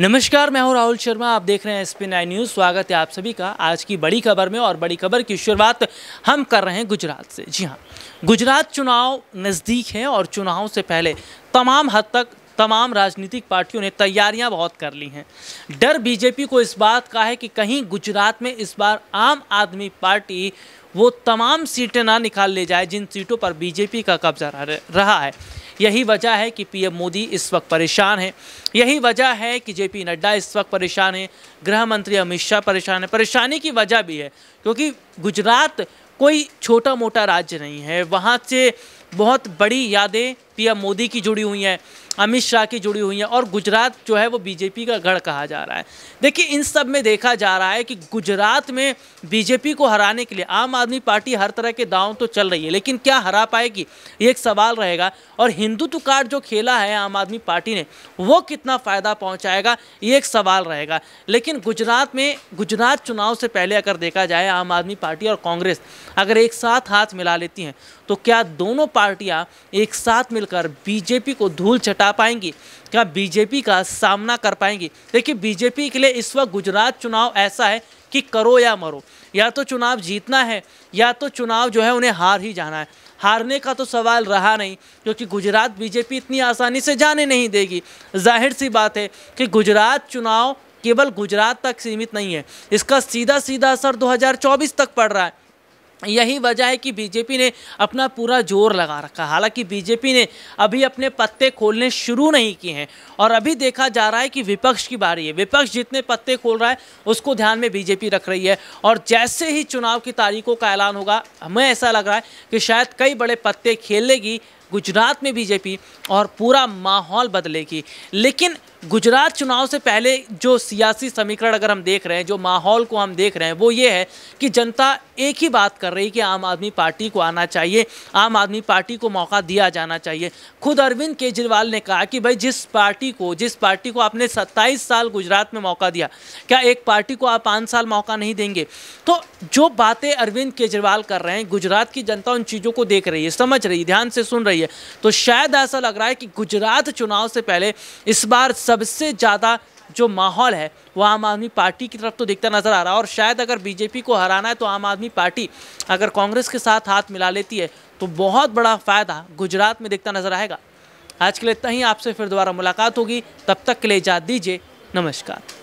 नमस्कार मैं हूं राहुल शर्मा आप देख रहे हैं एसपी नाइन न्यूज़ स्वागत है आप सभी का आज की बड़ी खबर में और बड़ी खबर की शुरुआत हम कर रहे हैं गुजरात से जी हाँ गुजरात चुनाव नज़दीक है और चुनाव से पहले तमाम हद तक तमाम राजनीतिक पार्टियों ने तैयारियां बहुत कर ली हैं डर बीजेपी को इस बात का है कि कहीं गुजरात में इस बार आम आदमी पार्टी वो तमाम सीटें ना निकाल ले जाए जिन सीटों पर बीजेपी का कब्जा रहा है यही वजह है कि पीएम मोदी इस वक्त परेशान हैं यही वजह है कि जेपी नड्डा इस वक्त परेशान हैं गृह मंत्री अमित शाह परेशान हैं परेशानी की वजह भी है क्योंकि गुजरात कोई छोटा मोटा राज्य नहीं है वहाँ से बहुत बड़ी यादें पीएम मोदी की जुड़ी हुई हैं अमित शाह की जुड़ी हुई हैं और गुजरात जो है वो बीजेपी का गढ़ कहा जा रहा है देखिए इन सब में देखा जा रहा है कि गुजरात में बीजेपी को हराने के लिए आम आदमी पार्टी हर तरह के दाव तो चल रही है लेकिन क्या हरा पाएगी ये एक सवाल रहेगा और हिंदुत्व कार्ड जो खेला है आम आदमी पार्टी ने वो कितना फ़ायदा पहुँचाएगा ये एक सवाल रहेगा लेकिन गुजरात में गुजरात चुनाव से पहले अगर देखा जाए आम आदमी पार्टी और कांग्रेस अगर एक साथ हाथ मिला लेती हैं तो क्या दोनों पार्टियां एक साथ मिलकर बीजेपी को धूल चटा जा पाएंगी क्या बीजेपी का सामना कर पाएंगी देखिए बीजेपी के लिए इस वक्त गुजरात चुनाव ऐसा है कि करो या मरो या तो चुनाव जीतना है या तो चुनाव जो है उन्हें हार ही जाना है हारने का तो सवाल रहा नहीं क्योंकि गुजरात बीजेपी इतनी आसानी से जाने नहीं देगी जाहिर सी बात है कि गुजरात चुनाव केवल गुजरात तक सीमित नहीं है इसका सीधा सीधा असर 2024 तक पड़ रहा है यही वजह है कि बीजेपी ने अपना पूरा जोर लगा रखा हालांकि बीजेपी ने अभी अपने पत्ते खोलने शुरू नहीं किए हैं और अभी देखा जा रहा है कि विपक्ष की बारी है विपक्ष जितने पत्ते खोल रहा है उसको ध्यान में बीजेपी रख रही है और जैसे ही चुनाव की तारीखों का ऐलान होगा हमें ऐसा लग रहा है कि शायद कई बड़े पत्ते खेलेगी गुजरात में बीजेपी और पूरा माहौल बदलेगी लेकिन गुजरात चुनाव से पहले जो सियासी समीकरण अगर हम देख रहे हैं जो माहौल को हम देख रहे हैं वो ये है कि जनता एक ही बात कर रही है कि आम आदमी पार्टी को आना चाहिए आम आदमी पार्टी को मौका दिया जाना चाहिए खुद अरविंद केजरीवाल ने कहा कि भाई जिस पार्टी को जिस पार्टी को आपने 27 साल गुजरात में मौका दिया क्या एक पार्टी को आप पाँच साल मौका नहीं देंगे तो जो बातें अरविंद केजरीवाल कर रहे हैं गुजरात की जनता उन चीज़ों को देख रही है समझ रही है ध्यान से सुन रही है रही है तो शायद ऐसा लग रहा है कि गुजरात चुनाव से पहले इस बार सबसे ज़्यादा जो माहौल है वो आम आदमी पार्टी की तरफ तो दिखता नजर आ रहा है और शायद अगर बीजेपी को हराना है तो आम आदमी पार्टी अगर कांग्रेस के साथ हाथ मिला लेती है तो बहुत बड़ा फ़ायदा गुजरात में दिखता नजर आएगा आज के लिए इतना ही आपसे फिर दोबारा मुलाकात होगी तब तक के लिए जा दीजिए नमस्कार